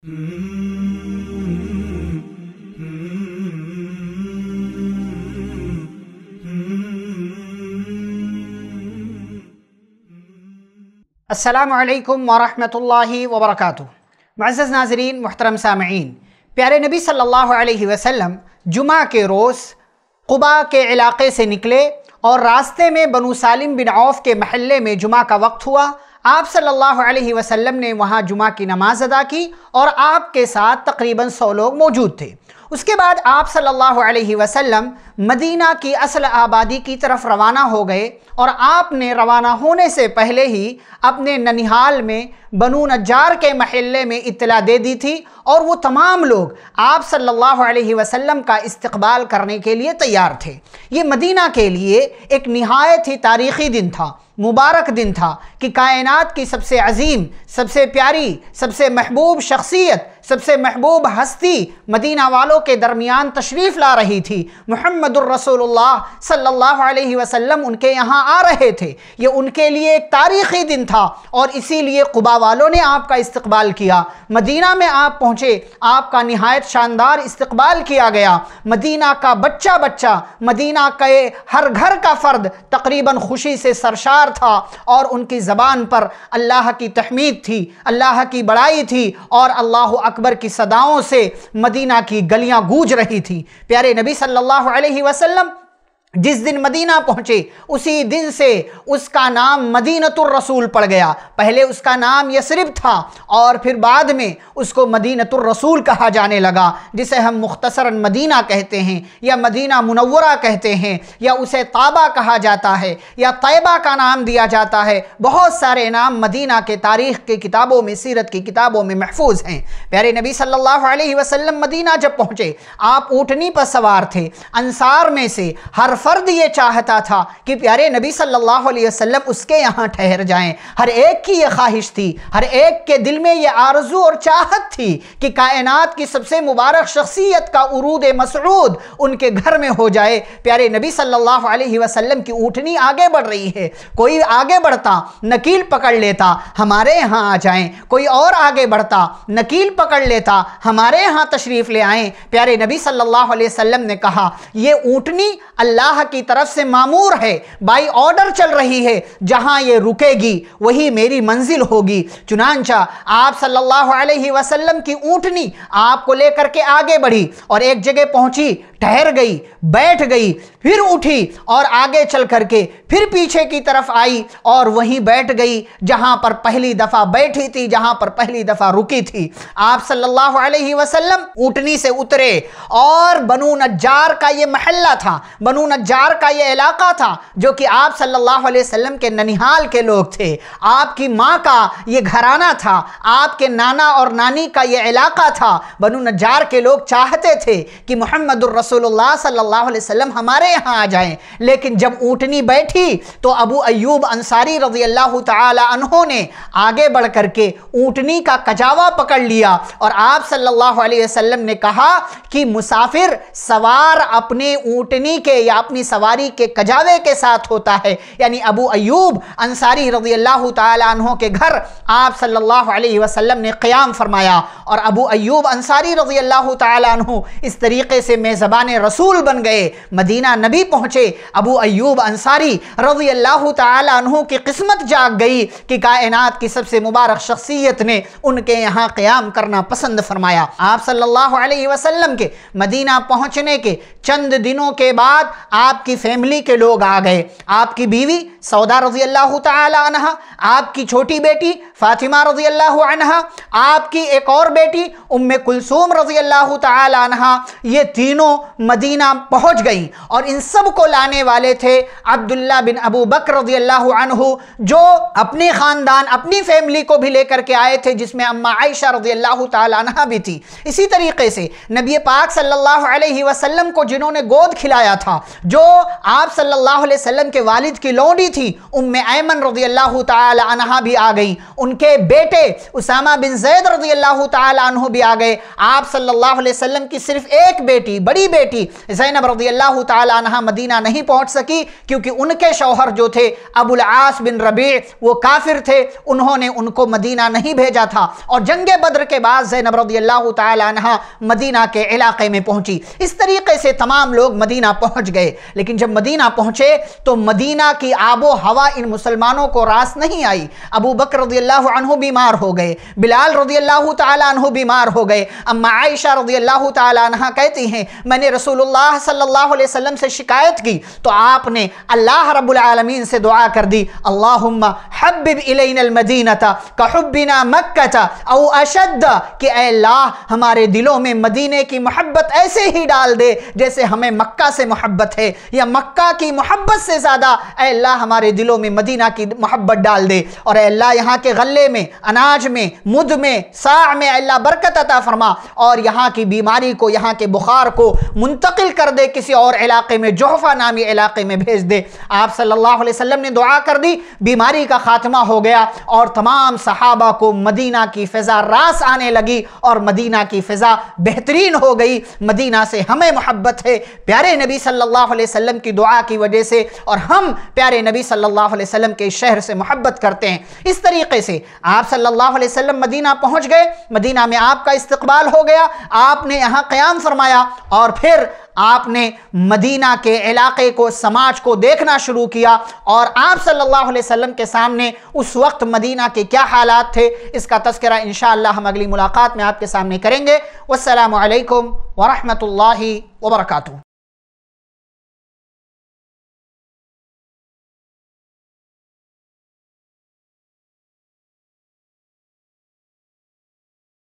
असलकम वरहि वबरक मज़ नाजरीन मोहतरम सामीन प्यारे नबी सल्लल्लाहु अलैहि वसल्लम जुमा के रोज़ कुबा के इलाके से निकले और रास्ते में बनु सालिम बिन औफ के महल्ले में जुमा का वक्त हुआ आप सल्लल्लाहु अलैहि वसल्लम ने वहाँ जुमा की नमाज़ अदा की और आपके साथ तकरीबन सौ लोग मौजूद थे उसके बाद आप सल्लल्लाहु अलैहि वसल्लम मदीना की असल आबादी की तरफ रवाना हो गए और आपने रवाना होने से पहले ही अपने ननिहाल में बनू नजार के महल्ले में इतला दे दी थी और वो तमाम लोग आप सल्लल्लाहु अलैहि वसल्लम का इस्तकबाल करने के लिए तैयार थे ये मदीना के लिए एक नहायत ही तारीख़ी दिन था मुबारक दिन था कि कायनात की सबसे अजीम सबसे प्यारी सबसे महबूब शख्सियत सबसे महबूब हस्ती मदीना वालों के दरमियान तशरीफ़ ला रही थी मोहम्मद सल्लल्लाहु अलैहि वसल्लम उनके यहाँ आ रहे थे ये उनके लिए एक तारीख़ी दिन था और इसीलिए कुबा वालों ने आपका इस्तकबाल किया मदीना में आप पहुँचे आपका नहायत शानदार इस्तकबाल किया गया मदीना का बच्चा बच्चा मदीना के हर घर का फ़र्द तकरीबन खुशी से सरशार था और उनकी ज़बान पर अल्लाह की तहमीद थी अल्लाह की बड़ाई थी और अल्लाह अकबर की सदाओं से मदीना की गलियां गूंज रही थी प्यारे नबी सल्लल्लाहु अलैहि वसल्लम जिस दिन मदीना पहुंचे उसी दिन से उसका नाम मदीनतुर रसूल पड़ गया पहले उसका नाम यसरिफ था और फिर बाद में उसको मदीनतुर रसूल कहा जाने लगा जिसे हम मुख्तसर मदीना कहते हैं या मदीना मुनवरा कहते हैं या उसे ताबा कहा जाता है या तैबा का नाम दिया जाता है बहुत सारे नाम मदीना के तारीख़ की किताबों में सीरत की किताबों में महफूज हैं प्यारे नबी सल्लल्लाहु अलैहि वसल्लम मदीना जब पहुँचे आप ऊँटनी पर सवार थे अंसार में से हर फ़र्द ये चाहता था कि प्यारे नबी सल्लल्लाहु अलैहि वसल्लम उसके यहाँ ठहर जाएं हर एक की ये ख्वाहिश थी हर एक के दिल में ये आरजू और चाहत थी कि कायनात की सबसे मुबारक शख्सियत का उरूद मसरूद उनके घर में हो जाए प्यारे नबी सल्लल्लाहु अलैहि वसल्लम की ऊँटनी आगे बढ़ रही है कोई आगे बढ़ता नकील पकड़ लेता हमारे यहाँ आ जाए कोई और आगे बढ़ता नकील पकड़ लेता हमारे यहाँ तशरीफ़ ले आए प्यारे नबी सल्लल्लाहु अलैहि वसल्लम ने कहा यह ऊँटनी अल्लाह अल्लाह की तरफ से मामूर है बाई ऑर्डर चल रही है जहां ये रुकेगी वही मेरी मंजिल होगी चुनानचा आप सल्लल्लाहु अलैहि वसल्लम की ऊँटनी आपको लेकर के आगे बढ़ी और एक जगह पहुंची ठहर गई बैठ गई फिर उठी और आगे चल करके फिर पीछे की तरफ आई और वहीं बैठ गई जहां पर पहली दफ़ा बैठी थी जहां पर पहली दफ़ा रुकी थी आप सल्लल्लाहु अलैहि वसल्लम ऊँटनी से उतरे और बनू नज्जार का ये महल्ला था बनू नजार का ये इलाका था जो कि आप सल्लल्लाहु अलैहि वसल्लम के ननिहाल के लोग थे आपकी माँ का ये घराना था आपके नाना और नानी का ये इलाका था बनु नजार के लोग चाहते थे कि मोहम्मद रसोल्ला सल्ला अलैहि हमारे यहाँ आ जाएं लेकिन जब ऊँटनी बैठी तो अबू अयूब अंसारी रजी अल्लाह तहों ने आगे बढ़ करके ऊँटनी का कजावा पकड़ लिया और आप सल्लल्लाहु अलैहि वसल्लम ने कहा कि मुसाफिर सवार अपने ऊँटनी के या अपनी सवारी के कजावे के साथ होता है यानी अबू अयूब अंसारी रजी अल्लाह तहों के घर आप सल्लल्लाहु अलैहि वसल्लम ने क़याम फरमाया और अबू अयूब अंसारी रजी अल्लाह तहों इस तरीके से ज़बान रसूल बन गए मदीना नबी पहुँचे अबू अयूब अंसारी रजी अल्लाह तहों की किस्मत जाग गई कि कायनात की सबसे मुबारक शख्सियत ने उनके यहाँ क़याम करना पसंद फरमाया आप सल्लल्लाहु अलैहि वसल्लम के मदीना पहुँचने के चंद दिनों के बाद आपकी फैमिली के लोग आ गए आपकी बीवी सौदा रजी अल्लाह तहा आपकी छोटी बेटी फातिमा रजी अल्लाह अनहा आपकी एक और बेटी उम कुलसूम रजी अल्लाह तहा ये तीनों मदीना पहुंच गई और इन सब को लाने वाले थे अब्दुल्ला बिन अबू बकर रजी अल्लाह अनहु जो अपने ख़ानदान अपनी फैमिली को भी लेकर के आए थे जिसमें अम्मा आयशा रजी अल्लाह तहा भी थी इसी तरीके से नबी पाक सल्लल्लाहु अलैहि वसल्लम को जिन्होंने गोद खिलाया था जो आप सल्लल्लाहु अलैहि वसल्लम के वालिद की लौंडी थी उम्मे ऐमन रजी अल्लाह तहा भी आ गई उनके बेटे उसामा बिन जैद रजी अल्लाह तु भी आ गए आप सल्लल्लाहु अलैहि वसल्लम की सिर्फ एक बेटी बड़ी बेटी जैनब रजी अल्लाह तह मदीना नहीं पहुंच सकी क्योंकि उनके शौहर जो थे अबुल आस बिन रबी वो काफिर थे उन्होंने उनको मदीना नहीं भेजा था और जंग बद्र के बाद जैनब रजी अल्लाह तह मदीना के इलाके में पहुंची इस तरीके से तमाम लोग मदीना पहुंच गए लेकिन जब मदीना पहुंचे तो मदीना की आबो हवा इन मुसलमानों को रास नहीं आई अबू बकर रजी रजील्ला बीमार हो गए बिलाल रजील्ला तु बीमार हो गए अम्मा आयशा रजील्ला तह कहती हैं मैंने रसूलुल्लाह सल्लल्लाहु अलैहि वसल्लम से शिकायत की तो आपने अल्लाह रब्बुल आलमीन से दुआ कर दी अल्लाहुम्मा हब्बिब इलैनलमदीनता मक्का मक्कता औ अशद कि अल्लाह हमारे दिलों में मदीने की मोहब्बत ऐसे ही डाल दे जैसे हमें मक्का से मोहब्बत है या मक्का की मोहब्बत से ज़्यादा अल्लाह हमारे दिलों में मदीना की मोहब्बत डाल दे और अल्लाह यहाँ के गले में अनाज में मुद में सा में अल्लाह बरकत अता फरमा और यहाँ की बीमारी को यहाँ के बुखार को मुंतकिल कर दे किसी और इलाके में जोहफा नामी इलाके में भेज दे आप सल्लल्लाहु अलैहि वसल्लम ने दुआ कर दी बीमारी का खात्मा हो गया और तमाम सहाबा को मदीना की फ़िज़ा रास आने लगी और मदीना की फ़िज़ा बेहतरीन हो गई मदीना से हमें मोहब्बत है प्यारे नबी सल्लल्लाहु अलैहि वसल्लम की दुआ की वजह से और हम प्यारे नबी सल्लल्लाहु अलैहि वसल्लम के शहर से मोहब्बत करते हैं इस तरीके से से आप सल्लल्लाहु अलैहि वसल्लम मदीना पहुंच गए मदीना में आपका इस्तकबाल हो गया आपने यहाँ क़याम फरमाया और फिर आपने मदीना के इलाके को समाज को देखना शुरू किया और आप सल्लल्लाहु अलैहि वसल्लम के सामने उस वक्त मदीना के क्या हालात थे इसका तस्करा इन हम अगली मुलाकात में आपके सामने करेंगे वालकम वरहमल वर्का